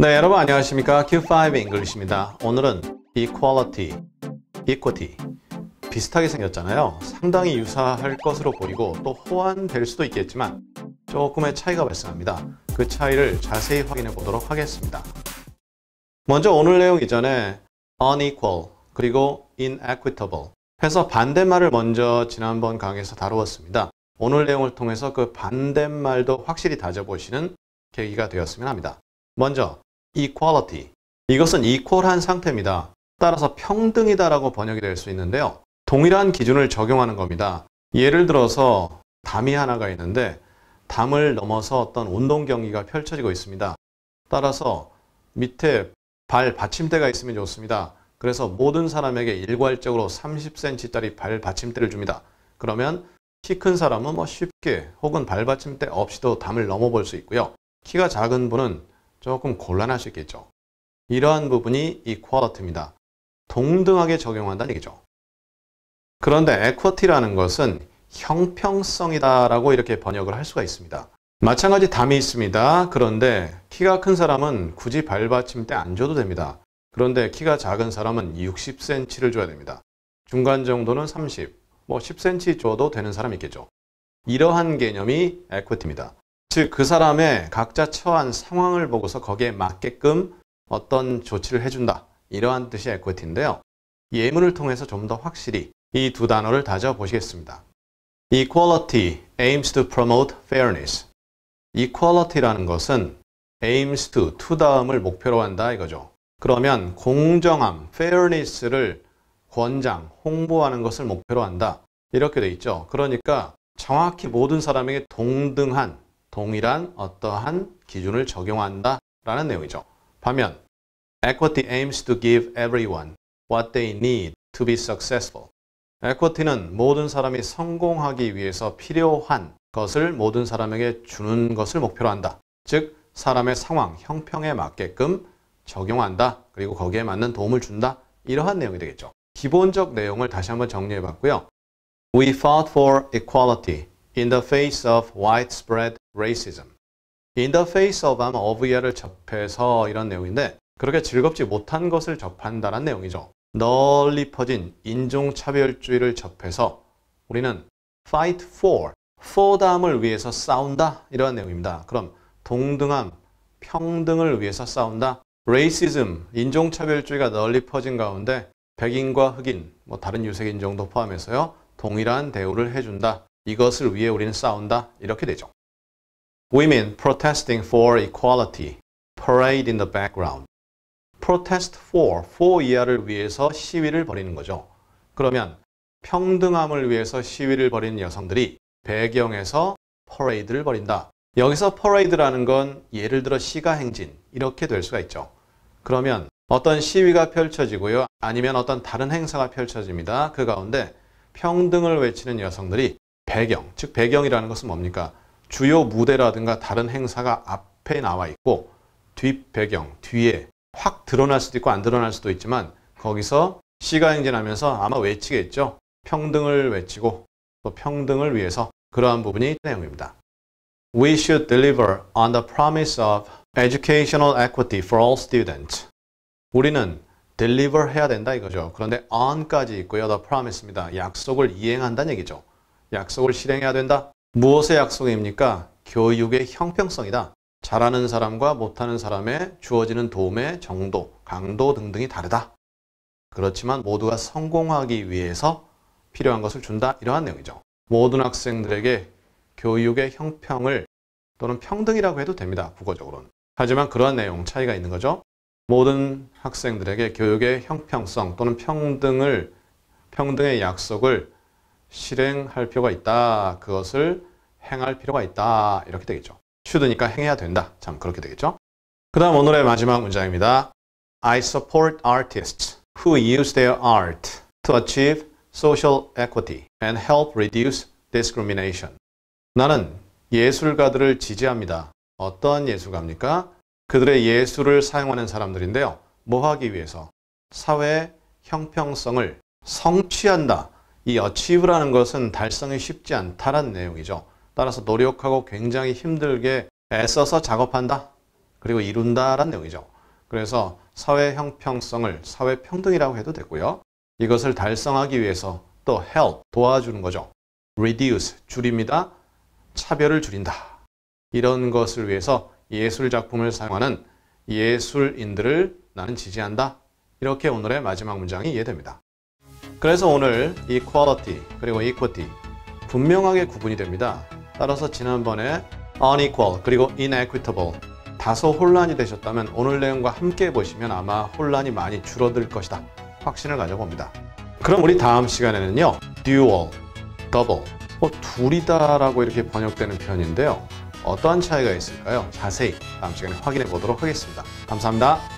네, 여러분 안녕하십니까? Q5 English입니다. 오늘은 equality, equity 비슷하게 생겼잖아요. 상당히 유사할 것으로 보이고 또 호환될 수도 있겠지만 조금의 차이가 발생합니다. 그 차이를 자세히 확인해 보도록 하겠습니다. 먼저 오늘 내용 이전에 unequal 그리고 inequitable 해서 반대말을 먼저 지난번 강의에서 다루었습니다. 오늘 내용을 통해서 그 반대말도 확실히 다져보시는 계기가 되었으면 합니다. 먼저 equality. 이것은 equal한 상태입니다. 따라서 평등이다라고 번역이 될 수 있는데요. 동일한 기준을 적용하는 겁니다. 예를 들어서 담이 하나가 있는데 담을 넘어서 어떤 운동 경기가 펼쳐지고 있습니다. 따라서 밑에 발 받침대가 있으면 좋습니다. 그래서 모든 사람에게 일괄적으로 30cm짜리 발 받침대를 줍니다. 그러면 키 큰 사람은 뭐 쉽게 혹은 발 받침대 없이도 담을 넘어 볼 수 있고요. 키가 작은 분은 조금 곤란하시겠죠. 이러한 부분이 이쿼어 a l 입니다 동등하게 적용한다는 얘기죠. 그런데 에쿼티라는 것은 형평성이다라고 이렇게 번역을 할 수가 있습니다. 마찬가지 담이 있습니다. 그런데 키가 큰 사람은 굳이 발받침대 안 줘도 됩니다. 그런데 키가 작은 사람은 60cm를 줘야 됩니다. 중간 정도는 30, 뭐 10cm 줘도 되는 사람이 있겠죠. 이러한 개념이 에쿼티입니다. 즉그 사람의 각자 처한 상황을 보고서 거기에 맞게끔 어떤 조치를 해준다. 이러한 뜻이 에코티인데요. 예문을 통해서 좀 더 확실히 이 두 단어를 다져보시겠습니다. Equality aims to promote fairness. Equality라는 것은 aims to, to 다음을 목표로 한다 이거죠. 그러면 공정함, fairness를 권장, 홍보하는 것을 목표로 한다. 이렇게 돼 있죠. 그러니까 정확히 모든 사람에게 동등한 동일한 어떠한 기준을 적용한다 라는 내용이죠. 반면 Equity aims to give everyone what they need to be successful. Equity는 모든 사람이 성공하기 위해서 필요한 것을 모든 사람에게 주는 것을 목표로 한다. 즉 사람의 상황, 형평에 맞게끔 적용한다. 그리고 거기에 맞는 도움을 준다. 이러한 내용이 되겠죠. 기본적 내용을 다시 한번 정리해 봤고요. We fought for equality in the face of widespread racism. in the face of 아마 of야를 접해서 이런 내용인데 그렇게 즐겁지 못한 것을 접한다는 내용이죠. 널리 퍼진 인종차별주의를 접해서 우리는 fight for, for 다음을 위해서 싸운다 이러한 내용입니다. 그럼 동등함, 평등을 위해서 싸운다. racism, 인종차별주의가 널리 퍼진 가운데 백인과 흑인, 뭐 다른 유색인종도 포함해서요. 동일한 대우를 해준다. 이것을 위해 우리는 싸운다. 이렇게 되죠. Women protesting for equality. Parade in the background. Protest for, for 이하를 위해서 시위를 벌이는 거죠. 그러면 평등함을 위해서 시위를 벌이는 여성들이 배경에서 퍼레이드를 벌인다. 여기서 퍼레이드라는 건 예를 들어 시가 행진 이렇게 될 수가 있죠. 그러면 어떤 시위가 펼쳐지고요. 아니면 어떤 다른 행사가 펼쳐집니다. 그 가운데 평등을 외치는 여성들이 배경, 즉 배경이라는 것은 뭡니까? 주요 무대라든가 다른 행사가 앞에 나와 있고 뒷배경, 뒤에 확 드러날 수도 있고 안 드러날 수도 있지만 거기서 시가 행진하면서 아마 외치겠죠. 평등을 외치고 또 평등을 위해서 그러한 부분이 내용입니다. We should deliver on the promise of educational equity for all students. 우리는 deliver 해야 된다 이거죠. 그런데 on까지 있고요. the promise입니다. 약속을 이행한다는 얘기죠. 약속을 실행해야 된다. 무엇의 약속입니까? 교육의 형평성이다. 잘하는 사람과 못하는 사람의 주어지는 도움의 정도, 강도 등등이 다르다. 그렇지만 모두가 성공하기 위해서 필요한 것을 준다. 이러한 내용이죠. 모든 학생들에게 교육의 형평을 또는 평등이라고 해도 됩니다. 국어적으로는. 하지만 그러한 내용 차이가 있는 거죠. 모든 학생들에게 교육의 형평성 또는 평등을 평등의 약속을 실행할 필요가 있다. 그것을 행할 필요가 있다. 이렇게 되겠죠. should니까 행해야 된다. 참 그렇게 되겠죠. 그 다음 오늘의 마지막 문장입니다. I support artists who use their art to achieve social equity and help reduce discrimination. 나는 예술가들을 지지합니다. 어떤 예술가입니까? 그들의 예술을 사용하는 사람들인데요. 뭐 하기 위해서? 사회 형평성을 성취한다. 이 achieve라는 것은 달성이 쉽지 않다라는 내용이죠. 따라서 노력하고 굉장히 힘들게 애써서 작업한다. 그리고 이룬다라는 내용이죠. 그래서 사회 형평성을 사회 평등이라고 해도 되고요 이것을 달성하기 위해서 또 help 도와주는 거죠. reduce 줄입니다. 차별을 줄인다. 이런 것을 위해서 예술 작품을 사용하는 예술인들을 나는 지지한다. 이렇게 오늘의 마지막 문장이 이해됩니다. 그래서 오늘 이 quality 그리고 equity 분명하게 구분이 됩니다. 따라서 지난번에 unequal 그리고 inequitable 다소 혼란이 되셨다면 오늘 내용과 함께 보시면 아마 혼란이 많이 줄어들 것이다 확신을 가져봅니다. 그럼 우리 다음 시간에는요 dual, double 뭐 어, 둘이다 라고 이렇게 번역되는 표현인데요 어떠한 차이가 있을까요? 자세히 다음 시간에 확인해 보도록 하겠습니다. 감사합니다.